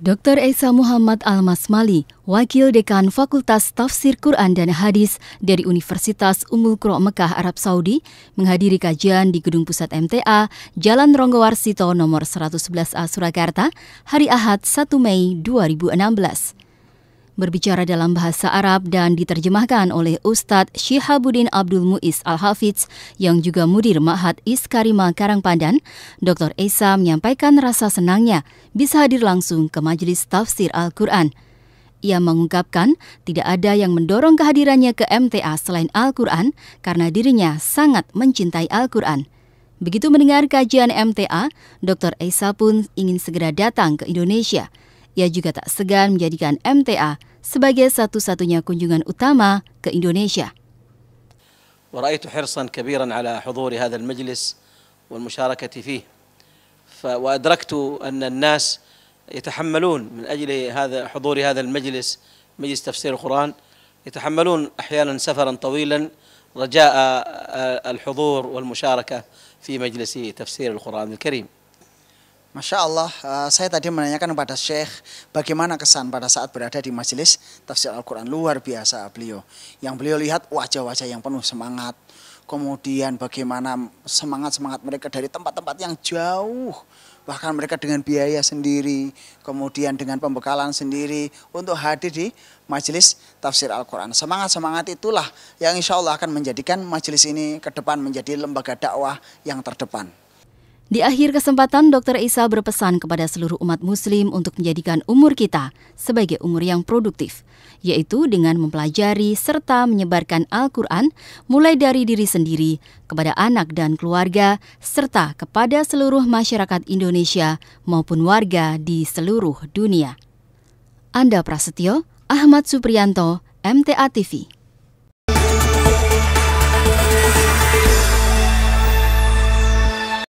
Dr. Esa Muhammad Al-Masmali, Wakil Dekan Fakultas Tafsir Quran dan Hadis dari Universitas Ummul Qura Mekah Arab Saudi, menghadiri kajian di Gedung Pusat MTA, Jalan Ronggowarsito nomor 111A Surakarta, hari Ahad 1 Mei 2016 berbicara dalam bahasa Arab dan diterjemahkan oleh Ustadz Syihabuddin Abdul Muiz Al-Hafidz yang juga mudir Ma'had Iskarima Karangpandan, Dr. Esa menyampaikan rasa senangnya bisa hadir langsung ke majelis tafsir Al-Quran. Ia mengungkapkan tidak ada yang mendorong kehadirannya ke MTA selain Al-Quran karena dirinya sangat mencintai Al-Quran. Begitu mendengar kajian MTA, Dr. Esa pun ingin segera datang ke Indonesia. Ia juga tak segan menjadikan MTA sebagai satu-satunya kunjungan utama ke Indonesia. ورأيت حرصا كبيرا على حضور هذا المجلس والمشاركة فيه فأدركت أن الناس يتحملون من أجل هذا حضور هذا المجلس مجلس تفسير القرآن يتحملون أحيانا سفرا طويلا رجاء الحضور والمشاركة في مجلس تفسير القرآن الكريم Masya Allah, eh, saya tadi menanyakan kepada Syekh bagaimana kesan pada saat berada di majelis tafsir Al-Quran. Luar biasa beliau. Yang beliau lihat wajah-wajah yang penuh semangat. Kemudian bagaimana semangat-semangat mereka dari tempat-tempat yang jauh. Bahkan mereka dengan biaya sendiri, kemudian dengan pembekalan sendiri untuk hadir di majelis tafsir Al-Quran. Semangat-semangat itulah yang insya Allah akan menjadikan majelis ini ke depan menjadi lembaga dakwah yang terdepan. Di akhir kesempatan, Dr. Isa berpesan kepada seluruh umat muslim untuk menjadikan umur kita sebagai umur yang produktif, yaitu dengan mempelajari serta menyebarkan Al-Quran mulai dari diri sendiri, kepada anak dan keluarga, serta kepada seluruh masyarakat Indonesia maupun warga di seluruh dunia. Anda Prasetyo, Ahmad Suprianto, MTA TV.